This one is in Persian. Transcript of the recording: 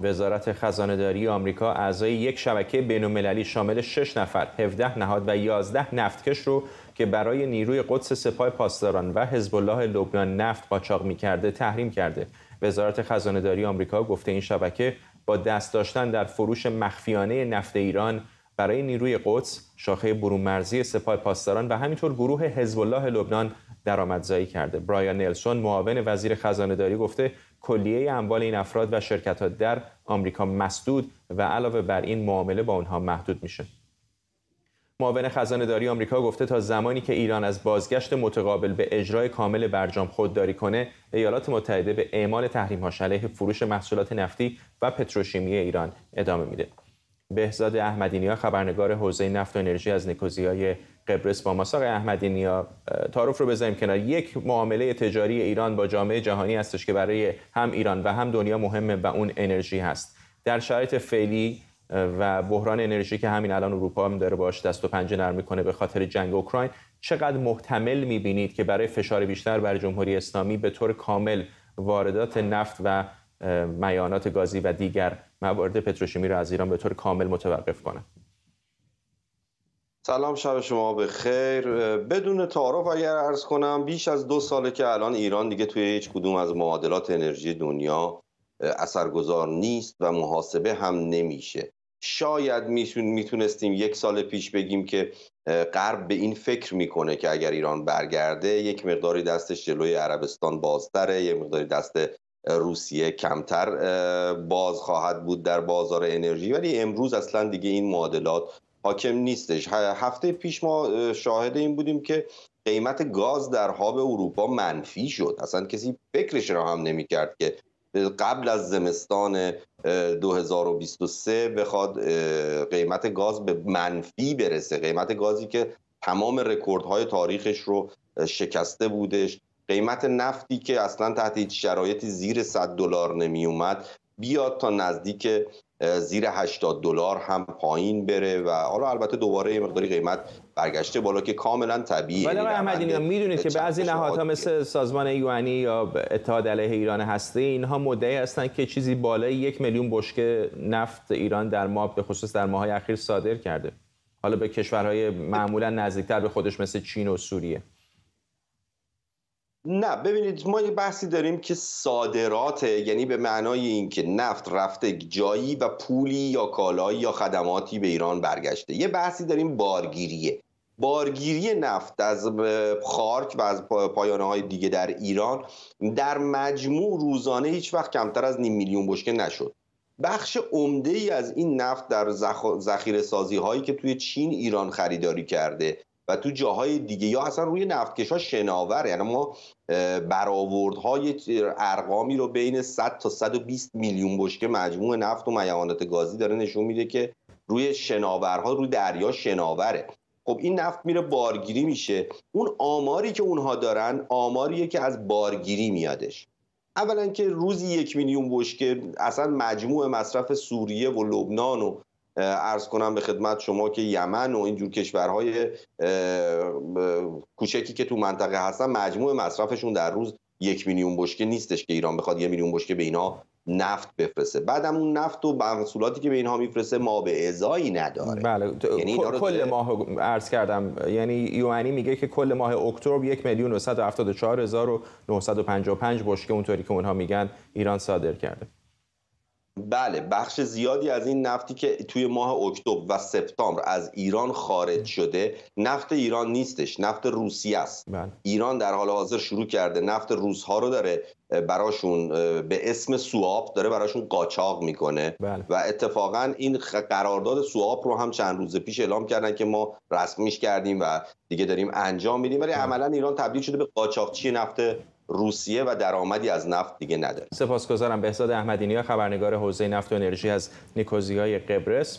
وزارت خزانه داری آمریکا اعضای یک شبکه بین‌المللی شامل 6 نفر، 17 نهاد و 11 نفتکش رو که برای نیروی قدس سپاه پاسداران و حزب الله لبنان نفت قاچاق می‌کرده تحریم کرده. وزارت خزانه داری آمریکا گفته این شبکه با دست داشتن در فروش مخفیانه نفت ایران برای نیروی قدس، شاخه برومرزی سپاه پاسداران و همینطور گروه حزب الله لبنان درآمدزایی کرده برایان نلسون معاون وزیر خزانه داری گفته کلیه اموال این افراد و شرکت ها در آمریکا مسدود و علاوه بر این معامله با اونها محدود میشه معاون خزانه داری آمریکا گفته تا زمانی که ایران از بازگشت متقابل به اجرای کامل برجام خودداری کنه ایالات متحده به اعمال ها علیه فروش محصولات نفتی و پتروشیمی ایران ادامه میده بهزاد احمدینیا خبرنگار حوزه نفت و انرژی از نکوزیای قبرس با ماساق احمدینیا تعارف رو بذاریم کنار یک معامله تجاری ایران با جامعه جهانی هستش که برای هم ایران و هم دنیا مهمه و اون انرژی هست در شرایط فعلی و بحران انرژی که همین الان اروپا هم داره باش دست و پنجه نرم میکنه به خاطر جنگ اوکراین چقدر محتمل میبینید که برای فشار بیشتر بر جمهوری اسلامی به طور کامل واردات نفت و میانات گازی و دیگر موارد پتروشیمی را از ایران به طور کامل متوقف کنه. سلام شب شما به خیر بدون تعارف اگر عرض کنم بیش از دو ساله که الان ایران دیگه توی هیچ کدوم از معادلات انرژی دنیا اثرگذار نیست و محاسبه هم نمیشه شاید میتونستیم یک سال پیش بگیم که غرب به این فکر میکنه که اگر ایران برگرده یک مقداری دستش جلوی عربستان بازتره یک مقداری دست روسیه کمتر باز خواهد بود در بازار انرژی ولی امروز اصلا دیگه این معادلات حاکم نیستش هفته پیش ما شاهد این بودیم که قیمت گاز در هاب اروپا منفی شد اصلا کسی فکرش را هم نمیکرد که قبل از زمستان 2023 بخواد قیمت گاز به منفی برسه قیمت گازی که تمام رکوردهای تاریخش رو شکسته بودش قیمت نفتی که اصلا تحت هیچ شرایطی زیر 100 دلار نمی اومد بیاد تا نزدیک زیر 80 دلار هم پایین بره و حالا البته دوباره یه مقداری قیمت برگشته بالا که کاملا طبیعیه ولی آقای یعنی احمدی میدونید که بعضی نهادها مثل سازمان یوانی یا اتحاد علیه ایران هسته اینها مدعی هستند که چیزی بالای یک میلیون بشکه نفت ایران در ماه به خصوص در ماهای اخیر صادر کرده حالا به کشورهای معمولا نزدیکتر به خودش مثل چین و سوریه نه ببینید ما یه بحثی داریم که صادرات یعنی به معنای اینکه نفت رفته جایی و پولی یا کالایی یا خدماتی به ایران برگشته یه بحثی داریم بارگیریه بارگیری نفت از خارک و از پایانه های دیگه در ایران در مجموع روزانه هیچ وقت کمتر از نیم میلیون بشکه نشد بخش عمده ای از این نفت در ذخیره سازی هایی که توی چین ایران خریداری کرده و تو جاهای دیگه یا اصلا روی نفتکش ها شناور یعنی ما برآوردهای ارقامی رو بین 100 تا 120 میلیون بشکه مجموع نفت و میعانات گازی داره نشون میده که روی شناورها روی دریا شناوره خب این نفت میره بارگیری میشه اون آماری که اونها دارن آماریه که از بارگیری میادش اولا که روزی یک میلیون بشکه اصلا مجموع مصرف سوریه و لبنان و ارز کنم به خدمت شما که یمن و اینجور کشورهای کوچکی که تو منطقه هستن مجموع مصرفشون در روز یک میلیون بشکه نیستش که ایران بخواد یک میلیون بشکه به اینا نفت بفرسه بعدم اون نفت و محصولاتی که به اینها میفرسه ما به اعضایی نداره بله یعنی کل ماه عرض کردم یعنی یوانی میگه که کل ماه اکتبر یک میلیون و 974955 بشکه اونطوری که اونها میگن ایران صادر کرده بله بخش زیادی از این نفتی که توی ماه اکتبر و سپتامبر از ایران خارج شده نفت ایران نیستش نفت روسیه است بله. ایران در حال حاضر شروع کرده نفت ها رو داره براشون به اسم سواب داره براشون قاچاق میکنه بله. و اتفاقا این قرارداد سواب رو هم چند روز پیش اعلام کردن که ما رسمیش کردیم و دیگه داریم انجام میدیم ولی بله. عملا ایران تبدیل شده به قاچاقچی نفت روسیه و درآمدی از نفت دیگه نداره سپاسگزارم بهزاد احمدی نیا خبرنگار حوزه نفت و انرژی از نیکوزیای قبرس